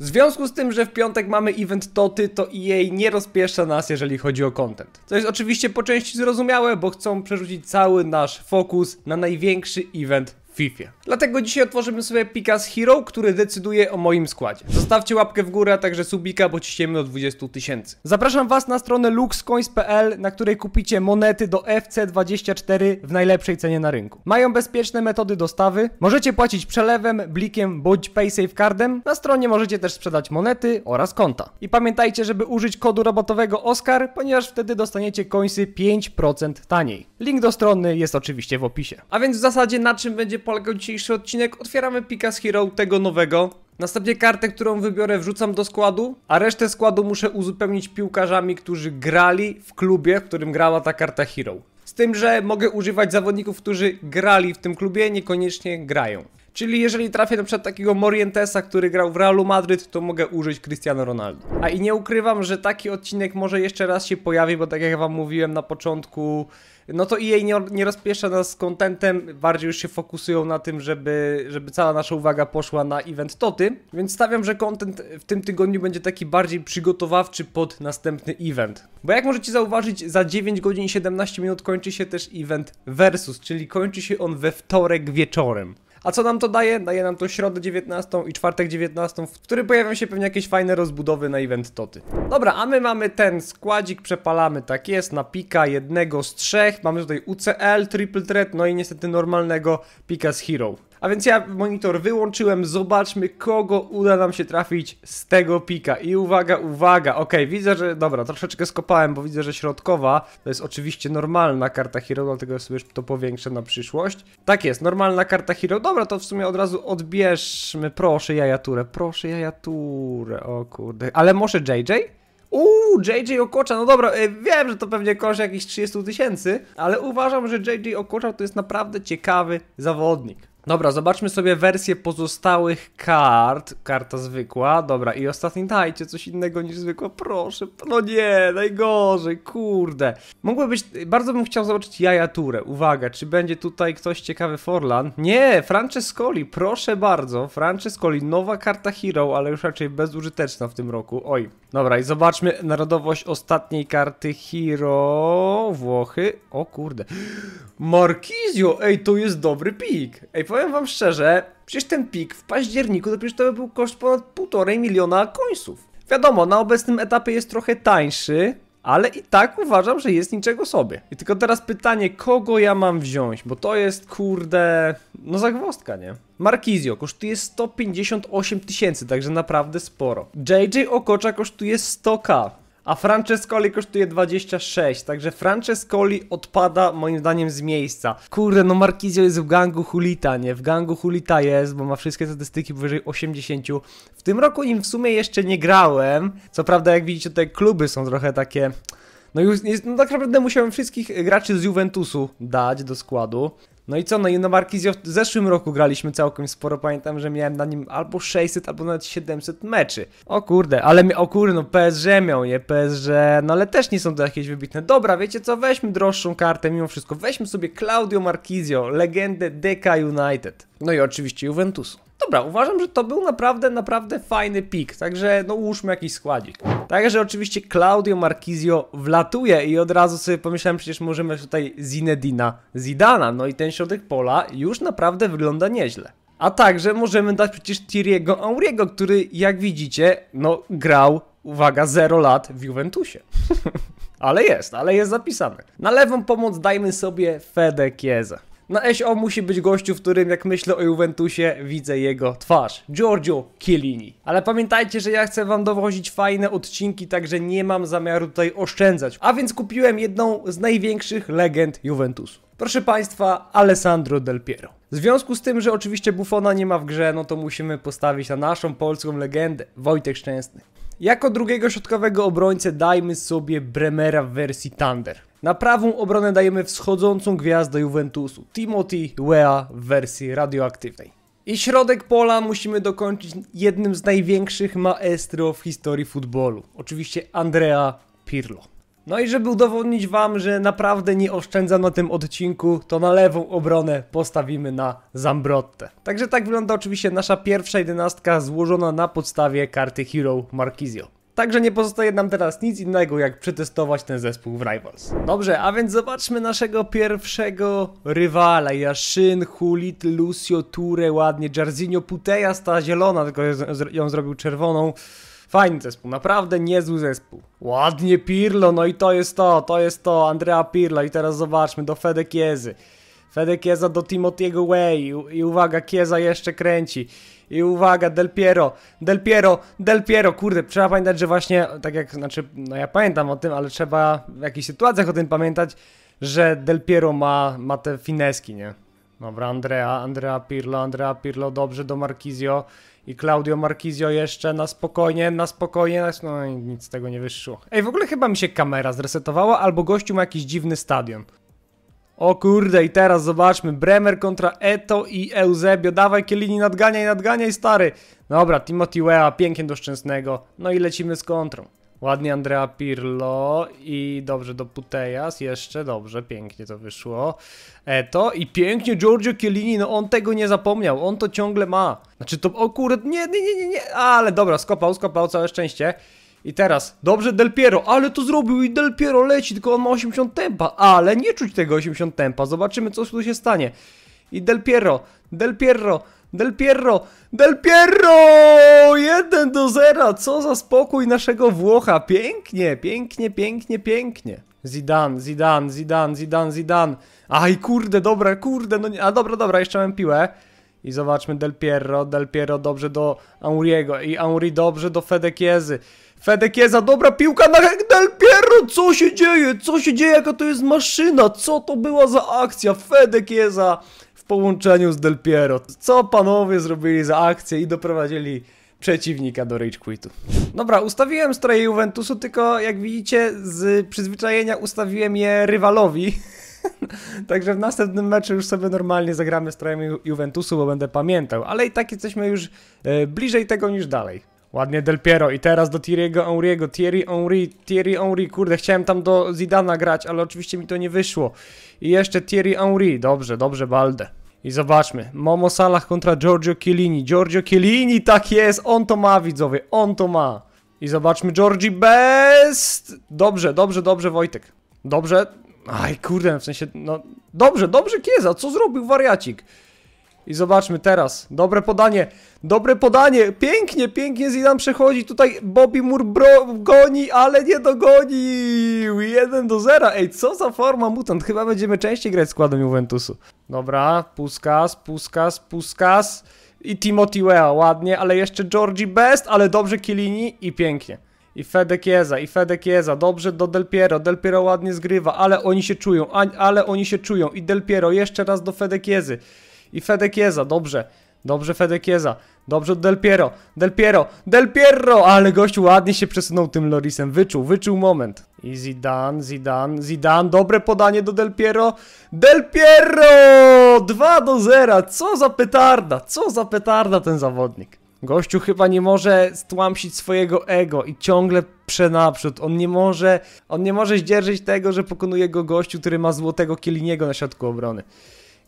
W związku z tym, że w piątek mamy event Toty, to EA nie rozpieszcza nas, jeżeli chodzi o content. Co jest oczywiście po części zrozumiałe, bo chcą przerzucić cały nasz fokus na największy event FIFA. Dlatego dzisiaj otworzymy sobie pika z Hero, który decyduje o moim składzie. Zostawcie łapkę w górę, a także subika, bo ciśniemy do 20 tysięcy. Zapraszam Was na stronę luxcoins.pl, na której kupicie monety do FC24 w najlepszej cenie na rynku. Mają bezpieczne metody dostawy, możecie płacić przelewem, blikiem bądź paysafe cardem. Na stronie możecie też sprzedać monety oraz konta. I pamiętajcie, żeby użyć kodu robotowego OSCAR, ponieważ wtedy dostaniecie coinsy 5% taniej. Link do strony jest oczywiście w opisie. A więc w zasadzie na czym będzie polegał dzisiejszy odcinek. Otwieramy Pika z Hero, tego nowego. Następnie kartę, którą wybiorę wrzucam do składu, a resztę składu muszę uzupełnić piłkarzami, którzy grali w klubie, w którym grała ta karta Hero. Z tym, że mogę używać zawodników, którzy grali w tym klubie, niekoniecznie grają. Czyli jeżeli trafię na przykład takiego Morientesa, który grał w Realu Madryt, to mogę użyć Cristiano Ronaldo. A i nie ukrywam, że taki odcinek może jeszcze raz się pojawi, bo tak jak wam mówiłem na początku, no to jej nie, nie rozpiesza nas z kontentem, bardziej już się fokusują na tym, żeby, żeby cała nasza uwaga poszła na event Toty, więc stawiam, że kontent w tym tygodniu będzie taki bardziej przygotowawczy pod następny event. Bo jak możecie zauważyć, za 9 godzin i 17 minut kończy się też event Versus, czyli kończy się on we wtorek wieczorem. A co nam to daje? Daje nam to środę 19 i czwartek 19, w którym pojawią się pewnie jakieś fajne rozbudowy na event Toty. Dobra, a my mamy ten składzik, przepalamy, tak jest, na pika jednego z trzech. Mamy tutaj UCL, Triple Threat, no i niestety normalnego pika z Hero. A więc ja monitor wyłączyłem, zobaczmy kogo uda nam się trafić z tego pika. I uwaga, uwaga, ok, widzę, że, dobra, troszeczkę skopałem, bo widzę, że środkowa to jest oczywiście normalna karta hero, dlatego sobie to powiększę na przyszłość. Tak jest, normalna karta hero, dobra, to w sumie od razu odbierzmy, proszę jajaturę, proszę jajaturę, o kurde. Ale może JJ? Uuu, JJ Okocza, no dobra, e, wiem, że to pewnie kosz jakichś 30 tysięcy, ale uważam, że JJ Okocza to jest naprawdę ciekawy zawodnik. Dobra, zobaczmy sobie wersję pozostałych kart. Karta zwykła, dobra. I ostatni, dajcie coś innego niż zwykła, proszę. No nie, najgorzej, kurde. Mogło być, bardzo bym chciał zobaczyć Jaja Turę. Uwaga, czy będzie tutaj ktoś ciekawy Forlan? Nie, Francescoli, proszę bardzo. Francescoli, nowa karta Hero, ale już raczej bezużyteczna w tym roku. Oj, dobra i zobaczmy narodowość ostatniej karty Hero. Włochy, o kurde. Markizio, ej, to jest dobry pik. Ej, powiem wam szczerze, przecież ten pik w październiku to przecież to był koszt ponad 1,5 miliona końców. Wiadomo, na obecnym etapie jest trochę tańszy, ale i tak uważam, że jest niczego sobie. I tylko teraz pytanie, kogo ja mam wziąć, bo to jest, kurde, no zagwostka, nie? Markizio kosztuje 158 tysięcy, także naprawdę sporo. JJ Okocza kosztuje 100k, a Francescoli kosztuje 26, także Francescoli odpada moim zdaniem z miejsca. Kurde, no Marquizio jest w gangu Hulita, nie? W gangu Hulita jest, bo ma wszystkie statystyki powyżej 80. W tym roku im w sumie jeszcze nie grałem. Co prawda, jak widzicie, te kluby są trochę takie... No już jest, no tak naprawdę musiałem wszystkich graczy z Juventusu dać do składu. No i co, no i na Markizio w zeszłym roku graliśmy całkiem sporo, pamiętam, że miałem na nim albo 600, albo nawet 700 meczy. O kurde, ale o kurde, no PSG miał je, PSG, no ale też nie są to jakieś wybitne. Dobra, wiecie co, weźmy droższą kartę mimo wszystko, weźmy sobie Claudio Markizio, legendę DK United. No i oczywiście Juventusu dobra, uważam, że to był naprawdę, naprawdę fajny pik, także no ułóżmy jakiś składzik. Także oczywiście Claudio Marquisio wlatuje i od razu sobie pomyślałem, przecież możemy tutaj Zinedina Zidana, no i ten środek pola już naprawdę wygląda nieźle. A także możemy dać przecież Thierry'ego Auriego, który jak widzicie, no grał, uwaga, 0 lat w Juventusie. ale jest, ale jest zapisane. Na lewą pomoc dajmy sobie Fede Chiesa. Na SO musi być gościu, w którym jak myślę o Juventusie, widzę jego twarz. Giorgio Chiellini. Ale pamiętajcie, że ja chcę wam dowozić fajne odcinki, także nie mam zamiaru tutaj oszczędzać. A więc kupiłem jedną z największych legend Juventusu. Proszę Państwa, Alessandro Del Piero. W związku z tym, że oczywiście Buffona nie ma w grze, no to musimy postawić na naszą polską legendę, Wojtek Szczęsny. Jako drugiego środkowego obrońcę dajmy sobie Bremera w wersji Thunder. Na prawą obronę dajemy wschodzącą gwiazdę Juventusu, Timothy Wea w wersji radioaktywnej. I środek pola musimy dokończyć jednym z największych maestro w historii futbolu. Oczywiście Andrea Pirlo. No i żeby udowodnić wam, że naprawdę nie oszczędzam na tym odcinku, to na lewą obronę postawimy na Zambrotte. Także tak wygląda oczywiście nasza pierwsza jedenastka złożona na podstawie karty Hero Marquisio. Także nie pozostaje nam teraz nic innego jak przetestować ten zespół w Rivals. Dobrze, a więc zobaczmy naszego pierwszego rywala. Jaszyn, Hulit, Lucio, Ture, ładnie. Jarzinho, Puteja, ta zielona, tylko ją zrobił czerwoną. Fajny zespół, naprawdę niezły zespół. Ładnie Pirlo, no i to jest to, to jest to, Andrea Pirlo i teraz zobaczmy do Fedekiezy. Wtedy Kieza do Timothy'ego Way I, i uwaga, Kieza jeszcze kręci. I uwaga, Del Piero, Del Piero, Del Piero, kurde, trzeba pamiętać, że właśnie, tak jak, znaczy, no ja pamiętam o tym, ale trzeba w jakichś sytuacjach o tym pamiętać, że Del Piero ma, ma te fineski, nie? Dobra, Andrea, Andrea Pirlo, Andrea Pirlo, dobrze do Markizio i Claudio Markizio jeszcze na spokojnie, na spokojnie, na... no nic z tego nie wyszło. Ej, w ogóle chyba mi się kamera zresetowała, albo gościu ma jakiś dziwny stadion. O kurde, i teraz zobaczmy. Bremer kontra Eto i Eusebio. Dawaj Kielini, nadganiaj, nadganiaj, stary. Dobra, Timothy Wea, pięknie do szczęsnego. No i lecimy z kontrą. Ładnie Andrea Pirlo i dobrze do Putejas, jeszcze dobrze, pięknie to wyszło. Eto i pięknie Giorgio Chiellini, no on tego nie zapomniał, on to ciągle ma. Znaczy to, o kurde, nie, nie, nie, nie, nie, ale dobra, skopał, skopał, całe szczęście. I teraz, dobrze Del Piero, ale to zrobił i Del Piero leci, tylko on ma 80 tempa, ale nie czuć tego 80 tempa, zobaczymy co tu się stanie. I Del Piero, Del Piero, Del Piero, Del Piero! 1 do 0, co za spokój naszego Włocha, pięknie, pięknie, pięknie, pięknie. Zidane, Zidane, Zidane, Zidane, Zidane. Aj, kurde, dobra, kurde, no nie, a dobra, dobra, jeszcze mam piłę. I zobaczmy Del Piero, Del Piero dobrze do Auriego i Auri dobrze do Fedekiezy. Fedek jest za dobra piłka na Del Pierro, co się dzieje, co się dzieje, jaka to jest maszyna, co to była za akcja, Fedek jest za w połączeniu z Del Piero. Co panowie zrobili za akcję i doprowadzili przeciwnika do rage quitu. Dobra, ustawiłem stroje Juventusu, tylko jak widzicie z przyzwyczajenia ustawiłem je rywalowi. Także w następnym meczu już sobie normalnie zagramy strojami Juventusu, bo będę pamiętał, ale i tak jesteśmy już e, bliżej tego niż dalej. Ładnie Del Piero i teraz do Thierry'ego Henry'ego, Thierry Henry, Thierry Henry, kurde chciałem tam do Zidana grać, ale oczywiście mi to nie wyszło. I jeszcze Thierry Henry, dobrze, dobrze Balde. I zobaczmy, Momo Salah kontra Giorgio Chiellini, Giorgio Chiellini, tak jest, on to ma widzowie, on to ma. I zobaczmy Giorgi Best, dobrze, dobrze, dobrze Wojtek, dobrze, aj kurde, w sensie, no, dobrze, dobrze Kieza, co zrobił wariacik? I zobaczmy teraz. Dobre podanie. Dobre podanie. Pięknie, pięknie Zidane przechodzi. Tutaj Bobby Moore bro goni, ale nie dogonił. 1 do 0. Ej, co za forma mutant. Chyba będziemy częściej grać składem Juventusu. Dobra, Puskas, Puskas, Puskas. I Timothy Wea, ładnie, ale jeszcze Georgie Best, ale dobrze Kilini i pięknie. I Fede Chiesa, i Fede Chiesa, dobrze do Del Piero, Del Piero ładnie zgrywa, ale oni się czują, ale oni się czują. I Del Piero jeszcze raz do Fede Chiezy. I Fedekieza, dobrze. Dobrze Fedekieza. Dobrze od Del Piero. Del Piero. Del Piero! Ale gościu ładnie się przesunął tym Lorisem. Wyczuł, wyczuł moment. I Zidane, Zidane, Zidane. Dobre podanie do Del Piero. Del Piero! 2 do 0. Co za petarda. Co za petarda ten zawodnik. Gościu chyba nie może stłamsić swojego ego i ciągle przenaprzód. On nie może, on nie może zdzierżyć tego, że pokonuje go gościu, który ma złotego Kieliniego na środku obrony.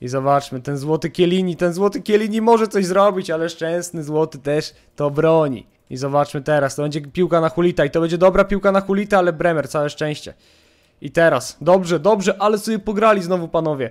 I zobaczmy, ten złoty Kielini, ten złoty Kielini może coś zrobić, ale szczęsny złoty też to broni. I zobaczmy teraz, to będzie piłka na Hulita i to będzie dobra piłka na Hulita, ale Bremer, całe szczęście. I teraz, dobrze, dobrze, ale sobie pograli znowu panowie.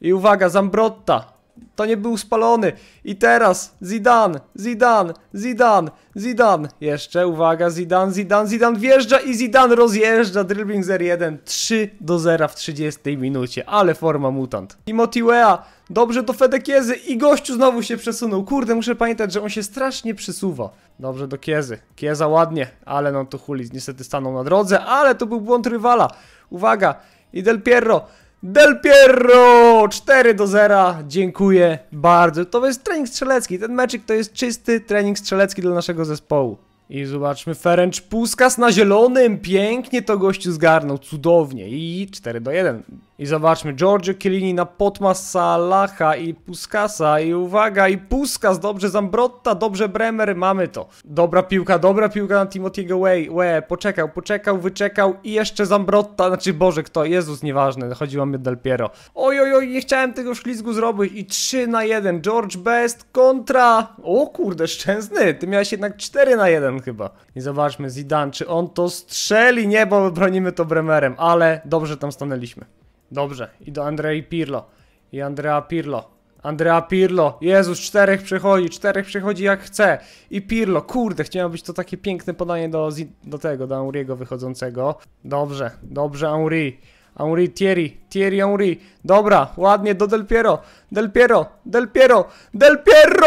I uwaga, Zambrotta, to nie był spalony. I teraz Zidane, Zidane, Zidane, Zidane. Jeszcze, uwaga, Zidane, Zidane, Zidane wjeżdża i Zidane rozjeżdża. Dribbling 01 3 do 0 w 30 minucie. Ale forma mutant. I Motiwea, dobrze do Fedekiezy i gościu znowu się przesunął. Kurde, muszę pamiętać, że on się strasznie przesuwa. Dobrze do Kiezy. Kieza ładnie, ale no to Hulis niestety stanął na drodze, ale to był błąd rywala. Uwaga, i Del Pierro. Del Pierro 4 do 0, dziękuję bardzo. To jest trening strzelecki, ten meczyk to jest czysty trening strzelecki dla naszego zespołu. I zobaczmy, Ferenc Puskas na zielonym, pięknie to gościu zgarnął, cudownie i 4 do 1. I zobaczmy, Giorgio Chiellini na potmasa lacha i Puskasa i uwaga, i Puskas, dobrze Zambrotta, dobrze Bremer, mamy to. Dobra piłka, dobra piłka na Timothy'ego Way, łe, poczekał, poczekał, wyczekał i jeszcze Zambrotta, znaczy Boże kto, Jezus, nieważne, chodziło mi Del Piero. Oj, oj, oj, nie chciałem tego szlizgu zrobić i 3 na 1, George Best kontra, o kurde, szczęsny, ty miałeś jednak 4 na 1 chyba. I zobaczmy, Zidane, czy on to strzeli? Nie, bo bronimy to Bremerem, ale dobrze tam stanęliśmy. Dobrze, i do Andrei Pirlo. I Andrea Pirlo. Andrea Pirlo, Jezus, czterech przychodzi, czterech przychodzi jak chce. I Pirlo, kurde, chciało być to takie piękne podanie do, do tego, do Auriego wychodzącego. Dobrze, dobrze Auri. Henry, Thierry, Thierry Henry. Dobra, ładnie do Del Piero. Del Piero, Del Piero, Del Piero!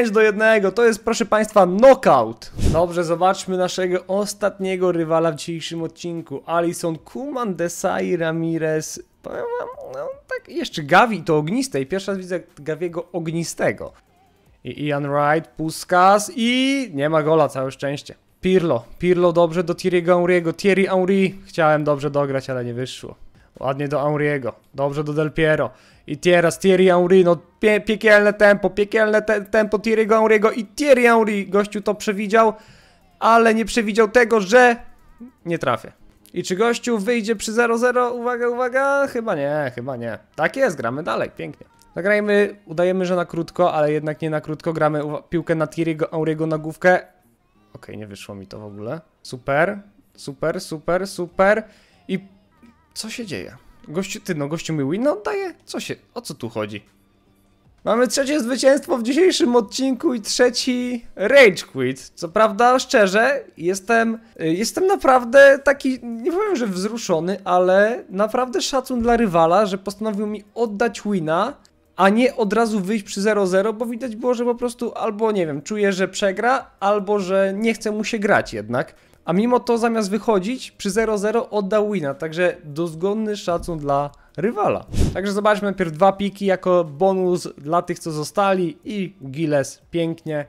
5 do 1. To jest, proszę Państwa, knockout. Dobrze, zobaczmy naszego ostatniego rywala w dzisiejszym odcinku. Alison Kuman, Desai, Ramirez. Powiem wam, no tak, jeszcze Gavi to ogniste i pierwszy raz widzę Gaviego ognistego. I Ian Wright, Puskas i nie ma gola, całe szczęście. Pirlo. Pirlo dobrze do Thierry'ego Auriego. Thierry Henry chciałem dobrze dograć, ale nie wyszło. Ładnie do Auriego, Dobrze do Del Piero. I teraz Thierry Henry. No pie piekielne tempo. Piekielne te tempo Thierry'ego Auriego. I Thierry Henry. Gościu to przewidział, ale nie przewidział tego, że nie trafię. I czy gościu wyjdzie przy 0-0? Uwaga, uwaga. Chyba nie, chyba nie. Tak jest, gramy dalej. Pięknie. Nagrajmy, udajemy, że na krótko, ale jednak nie na krótko. Gramy piłkę na Thierry'ego Auriego na główkę. Okej, okay, nie wyszło mi to w ogóle. Super, super, super, super. I co się dzieje? Gościu, ty no, gościu mi win no, oddaje? Co się, o co tu chodzi? Mamy trzecie zwycięstwo w dzisiejszym odcinku i trzeci Rage Quit. Co prawda, szczerze, jestem, y, jestem naprawdę taki, nie powiem, że wzruszony, ale naprawdę szacun dla rywala, że postanowił mi oddać wina a nie od razu wyjść przy 0-0, bo widać było, że po prostu albo, nie wiem, czuje, że przegra, albo, że nie chce mu się grać jednak. A mimo to zamiast wychodzić przy 0-0 oddał wina, także dozgonny szacun dla rywala. Także zobaczmy najpierw dwa piki jako bonus dla tych co zostali i Gilles pięknie.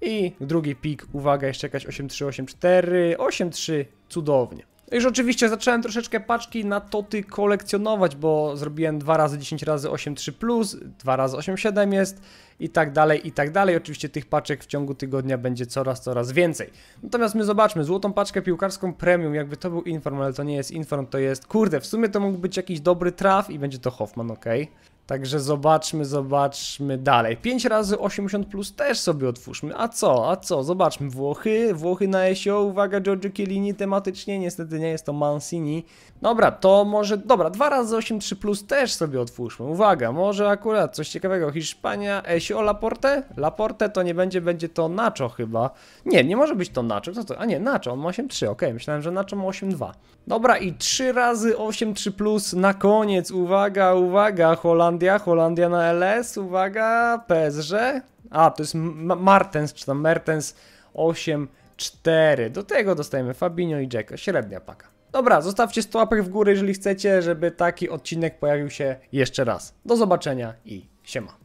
I drugi pik, uwaga, jeszcze jakaś 8-3, 8-4, 8-3, cudownie. Już oczywiście zacząłem troszeczkę paczki na toty kolekcjonować, bo zrobiłem 2 razy 10 razy 8,3 plus, 2 razy 8,7 jest i tak dalej, i tak dalej. Oczywiście tych paczek w ciągu tygodnia będzie coraz, coraz więcej. Natomiast my zobaczmy, złotą paczkę piłkarską premium, jakby to był Inform, ale to nie jest Inform, to jest, kurde, w sumie to mógł być jakiś dobry traf i będzie to Hoffman, ok? Także zobaczmy, zobaczmy dalej. 5 razy 80 plus też sobie otwórzmy. A co, a co? Zobaczmy. Włochy, Włochy na SEO. Uwaga, Giorgio Chiellini tematycznie. Niestety nie jest to Mancini. Dobra, to może, dobra, 2 razy 8, 3 plus też sobie otwórzmy. Uwaga, może akurat coś ciekawego. Hiszpania, SEO, Laporte? Laporte to nie będzie, będzie to Nacho chyba. Nie, nie może być to Nacho. Co to? A nie, Nacho, on ma 8,3. Ok, myślałem, że Nacho ma 8,2. Dobra, i 3 razy 8, 3 plus na koniec. Uwaga, uwaga, Holand Holandia, Holandia na LS, uwaga, PSG. A, to jest Martens, czy tam Mertens 8-4. Do tego dostajemy Fabinho i Jacka, średnia paka. Dobra, zostawcie 100 łapek w górę, jeżeli chcecie, żeby taki odcinek pojawił się jeszcze raz. Do zobaczenia i siema.